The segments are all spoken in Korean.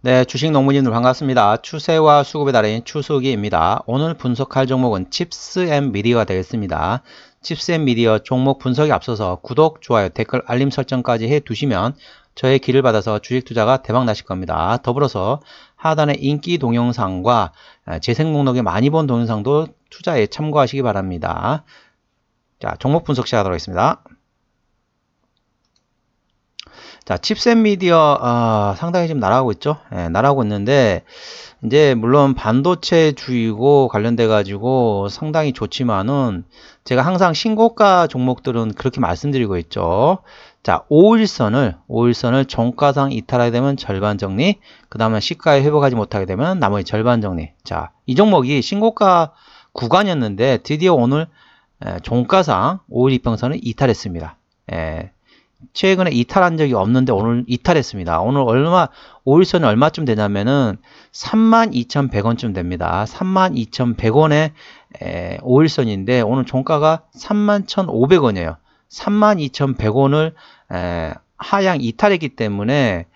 네, 주식 농무님들 반갑습니다. 추세와 수급의 달인 추수기입니다. 오늘 분석할 종목은 칩스 앤 미디어가 되겠습니다. 칩스 앤 미디어 종목 분석에 앞서서 구독, 좋아요, 댓글, 알림 설정까지 해두시면 저의 길을 받아서 주식 투자가 대박 나실 겁니다. 더불어서 하단의 인기 동영상과 아, 재생 목록에 많이 본 동영상도 투자에 참고하시기 바랍니다. 자, 종목 분석 시작하도록 하겠습니다. 자, 칩셋 미디어 아, 상당히 지금 날아가고 있죠. 예, 날아가고 있는데 이제 물론 반도체 주이고 관련돼 가지고 상당히 좋지만은 제가 항상 신고가 종목들은 그렇게 말씀드리고 있죠. 자, 5일선을 5일선을 종가상 이탈하게 되면 절반 정리, 그 다음에 시가에 회복하지 못하게 되면 나머지 절반 정리. 자, 이 종목이 신고가 구간이었는데 드디어 오늘 예, 종가상 5일 입평선을 이탈했습니다. 예, 최근에 이탈한 적이 없는데 오늘 이탈했습니다. 오늘 얼마 5일선이 얼마쯤 되냐면은 32,100원쯤 됩니다. 32,100원에 5일선인데 오늘 종가가 31,500원이에요. 32,100원을 하향 이탈했기 때문에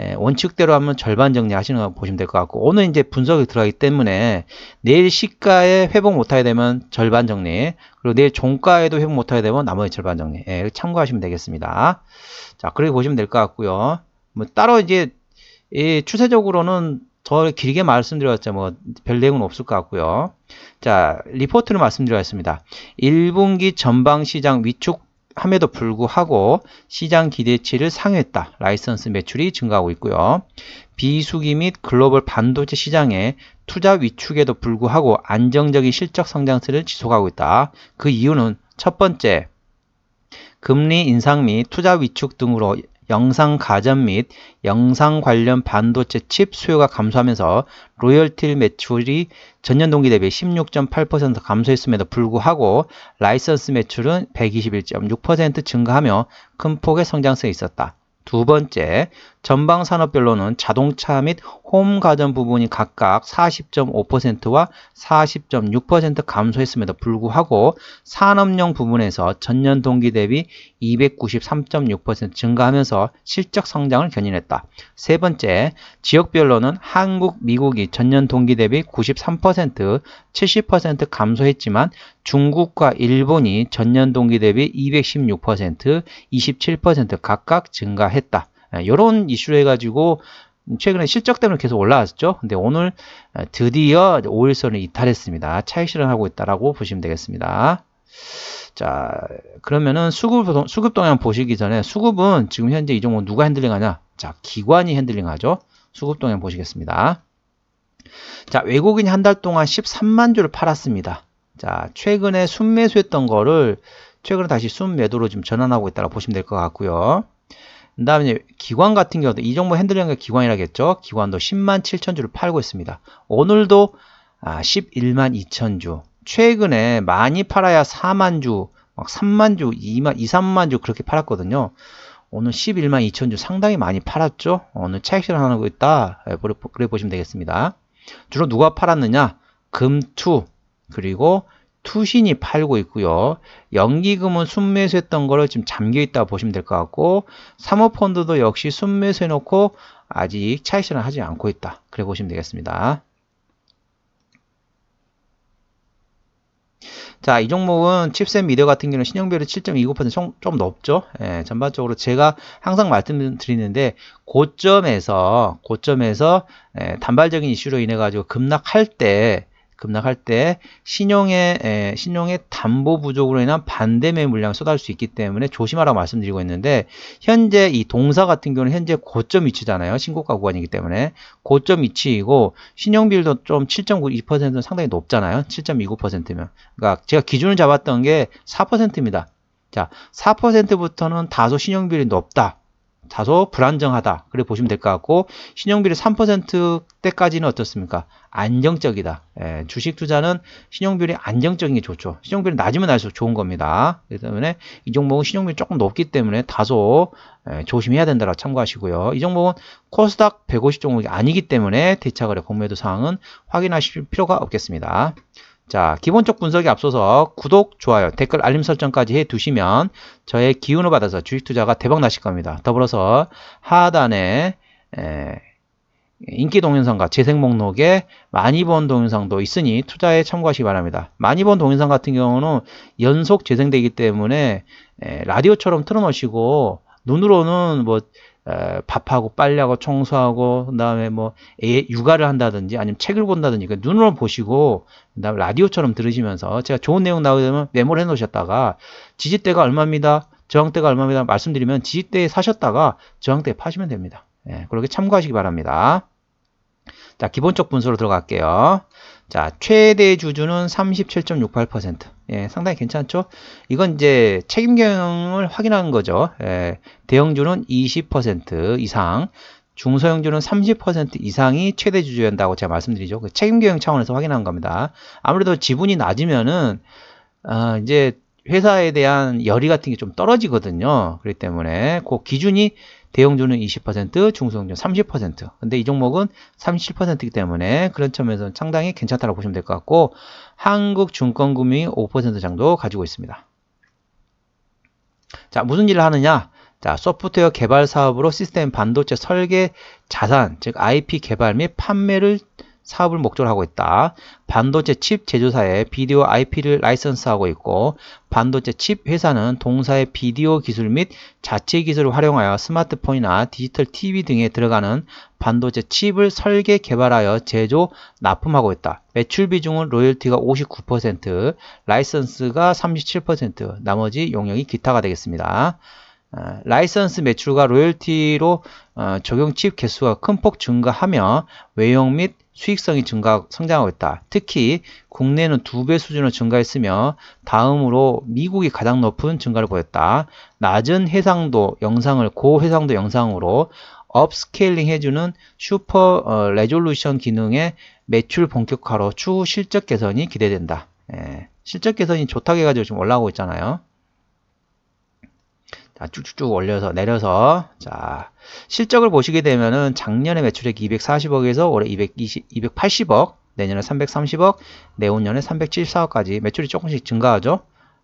예, 원칙대로 하면 절반 정리하시는 거 보시면 될 것 같고 오늘 이제 분석이 들어가기 때문에 내일 시가에 회복 못하게 되면 절반 정리 그리고 내일 종가에도 회복 못하게 되면 나머지 절반 정리 예, 참고하시면 되겠습니다 자 그렇게 보시면 될 것 같고요 뭐 따로 이제 예, 추세적으로는 더 길게 말씀드렸죠. 뭐, 별 내용은 없을 것 같고요. 자, 리포트를 말씀드렸습니다. 1분기 전방 시장 위축 함에도 불구하고 시장 기대치를 상회했다. 라이선스 매출이 증가하고 있고요. 비수기 및 글로벌 반도체 시장의 투자 위축에도 불구하고 안정적인 실적 성장세를 지속하고 있다. 그 이유는 첫 번째, 금리 인상 및 투자 위축 등으로 영상 가전 및 영상 관련 반도체 칩 수요가 감소하면서 로열티 매출이 전년 동기 대비 16.8% 감소했음에도 불구하고 라이선스 매출은 121.6% 증가하며 큰 폭의 성장세에 있었다. 두 번째, 전방 산업별로는 자동차 및 홈 가전 부분이 각각 40.5%와 40.6% 감소했음에도 불구하고 산업용 부분에서 전년 동기 대비 293.6% 증가하면서 실적 성장을 견인했다. 세 번째, 지역별로는 한국, 미국이 전년 동기 대비 93%, 70% 감소했지만 중국과 일본이 전년 동기 대비 216%, 27% 각각 증가했다. 했다 이런 예, 이슈를 해가지고 최근에 실적 때문에 계속 올라왔죠. 근데 오늘 예, 드디어 5일선을 이탈했습니다. 차익 실현하고 있다라고 보시면 되겠습니다. 자, 그러면은 수급, 수급 동향 보시기 전에 수급은 지금 현재 이 정도 누가 핸들링 하냐? 자, 기관이 핸들링 하죠. 수급 동향 보시겠습니다. 자, 외국인이 한 달 동안 13만 주를 팔았습니다. 자, 최근에 순매수했던 거를 최근에 다시 순매도로 지금 전환하고 있다고 보시면 될 것 같고요. 그 다음에 기관 같은 경우도 이정모 핸들링의 기관이라겠죠. 기관도 10만 7천 주를 팔고 있습니다. 오늘도 아, 11만 2천 주. 최근에 많이 팔아야 4만 주, 막 3만 주, 2만, 2, 3만 주 그렇게 팔았거든요. 오늘 11만 2천 주 상당히 많이 팔았죠. 오늘 차익실현 하고 있다. 예, 그래 보시면 되겠습니다. 주로 누가 팔았느냐? 금투 그리고 투신이 팔고 있고요. 연기금은 순매수했던 거를 지금 잠겨있다 보시면 될 것 같고 사모펀드도 역시 순매수해놓고 아직 차익실현 하지 않고 있다. 그래 보시면 되겠습니다. 자, 이 종목은 칩셋 미디어 같은 경우는 신용별율이 7.29%좀 좀 높죠. 예, 전반적으로 제가 항상 말씀드리는데 고점에서 고점에서 예, 단발적인 이슈로 인해 가지고 급락할 때 급락할 때 신용의 에, 신용의 담보 부족으로 인한 반대 매물 량이 쏟아질 수 있기 때문에 조심하라고 말씀드리고 있는데 현재 이 동사 같은 경우는 현재 고점 위치잖아요. 신고가 구간이기 때문에 고점 위치이고 신용 비율도 좀 7.92%는 상당히 높잖아요. 7.29%면 그러니까 제가 기준을 잡았던 게 4%입니다. 자, 4%부터는 다소 신용 비율이 높다. 다소 불안정하다. 그래 보시면 될 것 같고 신용비율 3%대까지는 어떻습니까? 안정적이다. 예, 주식 투자는 신용비율이 안정적인 게 좋죠. 신용비율이 낮으면 날수록 좋은 겁니다. 그렇기 때문에 이 종목은 신용비율이 조금 높기 때문에 다소 예, 조심해야 된다라 참고하시고요. 이 종목은 코스닥 150 종목이 아니기 때문에 대차 거래 공매도 사항은 확인하실 필요가 없겠습니다. 자, 기본적 분석에 앞서서 구독, 좋아요, 댓글, 알림 설정까지 해두시면 저의 기운을 받아서 주식 투자가 대박 나실 겁니다. 더불어서 하단에 에, 인기 동영상과 재생 목록에 많이 본 동영상도 있으니 투자에 참고하시기 바랍니다. 많이 본 동영상 같은 경우는 연속 재생되기 때문에 에, 라디오처럼 틀어놓으시고 눈으로는 뭐 밥하고 빨래하고 청소하고 그다음에 뭐 애, 육아를 한다든지 아니면 책을 본다든지 그 눈으로 보시고 그다음에 라디오처럼 들으시면서 제가 좋은 내용 나오면 게되 메모를 해놓으셨다가 지지대가 얼마입니다 저항대가 얼마입니다 말씀드리면 지지대에 사셨다가 저항대에 파시면 됩니다 예, 그렇게 참고하시기 바랍니다. 자, 기본적 분수로 들어갈게요. 자, 최대 주주는 37.68%. 예, 상당히 괜찮죠? 이건 이제 책임 경영을 확인하는 거죠. 예, 대형주는 20% 이상, 중소형주는 30% 이상이 최대 주주였다고 제가 말씀드리죠. 그 책임 경영 차원에서 확인한 겁니다. 아무래도 지분이 낮으면은 아, 이제 회사에 대한 열의 같은 게 좀 떨어지거든요. 그렇기 때문에 그 기준이 대형주는 20%, 중소형주 30%. 근데 이 종목은 37%이기 때문에 그런 점에서는 상당히 괜찮다고 보시면 될 것 같고 한국증권금이 5% 정도 가지고 있습니다. 자, 무슨 일을 하느냐? 자, 소프트웨어 개발 사업으로 시스템 반도체 설계 자산, 즉 IP 개발 및 판매를 사업을 목적으로 하고 있다. 반도체 칩 제조사에 비디오 IP를 라이선스하고 있고 반도체 칩 회사는 동사의 비디오 기술 및 자체 기술을 활용하여 스마트폰이나 디지털 TV 등에 들어가는 반도체 칩을 설계 개발하여 제조 납품하고 있다. 매출 비중은 로열티가 59%, 라이선스가 37%, 나머지 용역이 기타가 되겠습니다. 어, 라이선스 매출과 로열티로 어, 적용 칩 개수가 큰 폭 증가하며 외형 및 수익성이 증가 성장하고 있다. 특히 국내는 두 배 수준으로 증가했으며 다음으로 미국이 가장 높은 증가를 보였다. 낮은 해상도 영상을 고해상도 영상으로 업스케일링 해주는 슈퍼 어, 레졸루션 기능의 매출 본격화로 추후 실적 개선이 기대된다. 예, 실적 개선이 좋다고 해가지고 지금 올라오고 있잖아요. 자, 쭉쭉쭉 올려서 내려서 자 실적을 보시게 되면은 작년에 매출액 240억에서 올해 220, 280억 내년에 330억 내후년에 374억까지 매출이 조금씩 증가하죠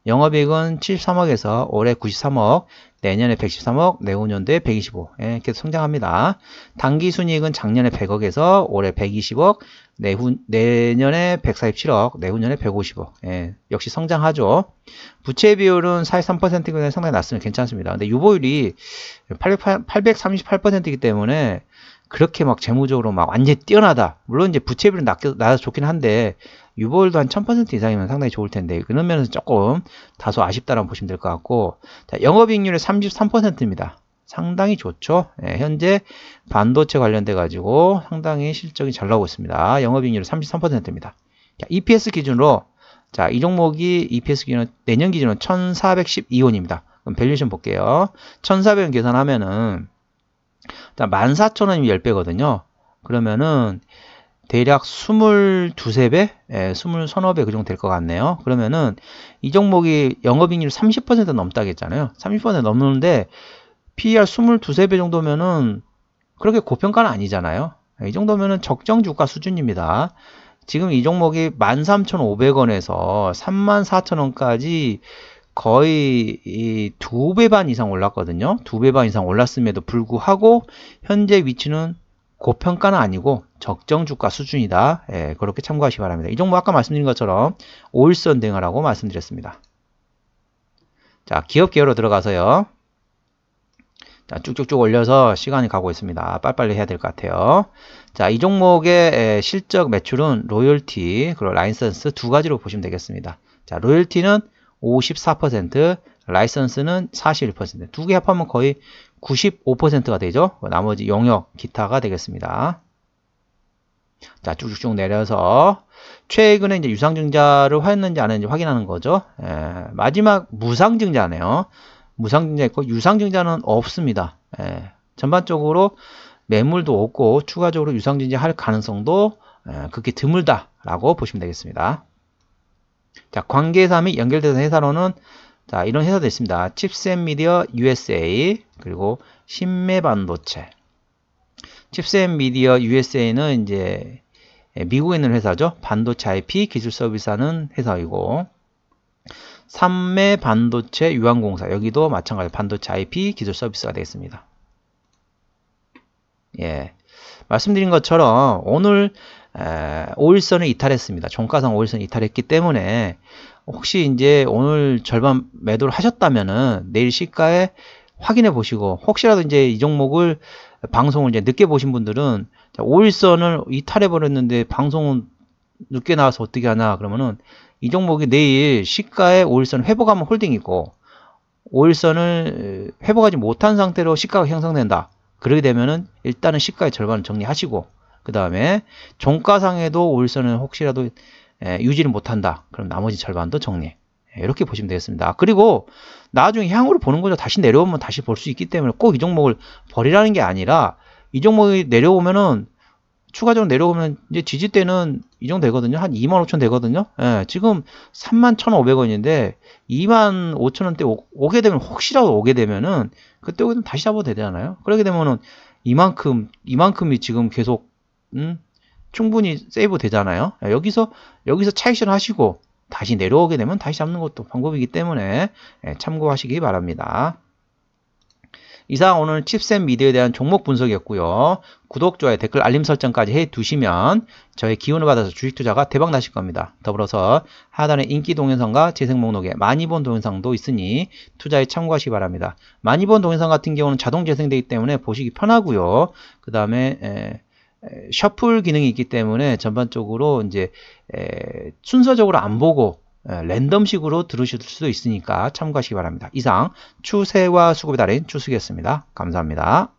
영업이익은 73억에서 올해 93억 내년에 113억 내후년도에 125억 예, 계속 성장합니다 단기순이익은 작년에 100억에서 올해 120억 내후 내년에 147억, 내후년에 150억. 예, 역시 성장하죠. 부채 비율은 4 3이에 상당히 낮으면 괜찮습니다. 근데 유보율이 838%이기 때문에 그렇게 막 재무적으로 막 완전히 뛰어나다. 물론 이제 부채 비율은 낮, 게 낮아서 좋긴 한데 유보율도 한 1000% 이상이면 상당히 좋을 텐데 그런 면에서 조금 다소 아쉽다라고 보시면 될 것 같고 자, 영업이익률이 33%입니다. 상당히 좋죠. 예, 현재 반도체 관련돼 가지고 상당히 실적이 잘 나오고 있습니다. 영업이익률 33%입니다. 자, EPS 기준으로 자, 이 종목이 EPS 기준 내년 기준은 1,412원입니다. 그럼 밸류션 볼게요. 1,400원 계산하면은 자, 14,000원이면 10배거든요. 그러면은 대략 22세 배? 2물 예, 23배 그 정도 될 것 같네요. 그러면은 이 종목이 영업이익률 30%넘다했잖아요30% 넘는데 PER 22배 정도면은 그렇게 고평가는 아니잖아요. 이 정도면은 적정 주가 수준입니다. 지금 이 종목이 13,500원에서 34,000원까지 거의 두배반 이상 올랐거든요. 두 배반 이상 올랐음에도 불구하고 현재 위치는 고평가는 아니고 적정 주가 수준이다. 예, 그렇게 참고하시기 바랍니다. 이 종목 아까 말씀드린 것처럼 오일선 대응하라고 말씀드렸습니다. 자, 기업 계열로 들어가서요. 자, 쭉쭉쭉 올려서 시간이 가고 있습니다. 빨리빨리 해야 될 것 같아요. 자, 이 종목의 실적 매출은 로열티, 그리고 라이선스 두 가지로 보시면 되겠습니다. 자, 로열티는 54%, 라이선스는 41%. 두 개 합하면 거의 95%가 되죠. 나머지 용역, 기타가 되겠습니다. 자, 쭉쭉쭉 내려서 최근에 이제 유상증자를 했는지 안 했는지 확인하는 거죠. 에, 마지막 무상증자네요. 무상증자 있고 유상증자는 없습니다. 예, 전반적으로 매물도 없고 추가적으로 유상증자 할 가능성도 예, 그렇게 드물다라고 보시면 되겠습니다. 자, 관계사 및 연결되는 회사로는 자, 이런 회사도 있습니다. 칩스미디어 USA 그리고 신매반도체. 칩스미디어 USA는 이제 미국에 있는 회사죠. 반도체 IP 기술 서비스하는 회사이고 삼매 반도체 유한공사 여기도 마찬가지로 반도체 IP 기술 서비스가 되겠습니다. 예, 말씀드린 것처럼 오늘 5일선을 이탈했습니다. 종가상 5일선 이탈했기 때문에 혹시 이제 오늘 절반 매도를 하셨다면은 내일 시가에 확인해 보시고 혹시라도 이제 이 종목을 방송을 이제 늦게 보신 분들은 5일선을 이탈해 버렸는데 방송은 늦게 나와서 어떻게 하나 그러면은 이 종목이 내일 시가에 5일선 회복하면 홀딩이고 5일선을 회복하지 못한 상태로 시가가 형성된다. 그렇게 되면은 일단은 시가의 절반을 정리하시고 그 다음에 종가상에도 5일선은 혹시라도 예, 유지를 못한다. 그럼 나머지 절반도 정리. 예, 이렇게 보시면 되겠습니다. 그리고 나중에 향후로 보는 거죠. 다시 내려오면 다시 볼 수 있기 때문에 꼭 이 종목을 버리라는 게 아니라 이 종목이 내려오면은 추가적으로 내려오면 이제 지지대는 이 정도 되거든요. 한25,000 되거든요. 예, 지금 31,500원인데 25,000원대 오게 되면 혹시라도 오게 되면은 그때 오게 되면 다시 잡아도 되잖아요. 그렇게 되면은 이만큼 이만큼이 지금 계속 음, 충분히 세이브 되잖아요. 예, 여기서 여기서 차익실 하시고 다시 내려오게 되면 다시 잡는 것도 방법이기 때문에 예, 참고하시기 바랍니다. 이상 오늘 칩셋 미디어에 대한 종목 분석이었고요. 구독, 좋아요, 댓글, 알림 설정까지 해두시면 저의 기운을 받아서 주식 투자가 대박 나실 겁니다. 더불어서 하단에 인기 동영상과 재생 목록에 많이 본 동영상도 있으니 투자에 참고하시기 바랍니다. 많이 본 동영상 같은 경우는 자동 재생되기 때문에 보시기 편하고요. 그 다음에 셔플 기능이 있기 때문에 전반적으로 이제 에, 순서적으로 안 보고 어, 랜덤식으로 들으실 수도 있으니까 참고하시기 바랍니다. 이상 추세와 수급에 달인 추수기였습니다. 감사합니다.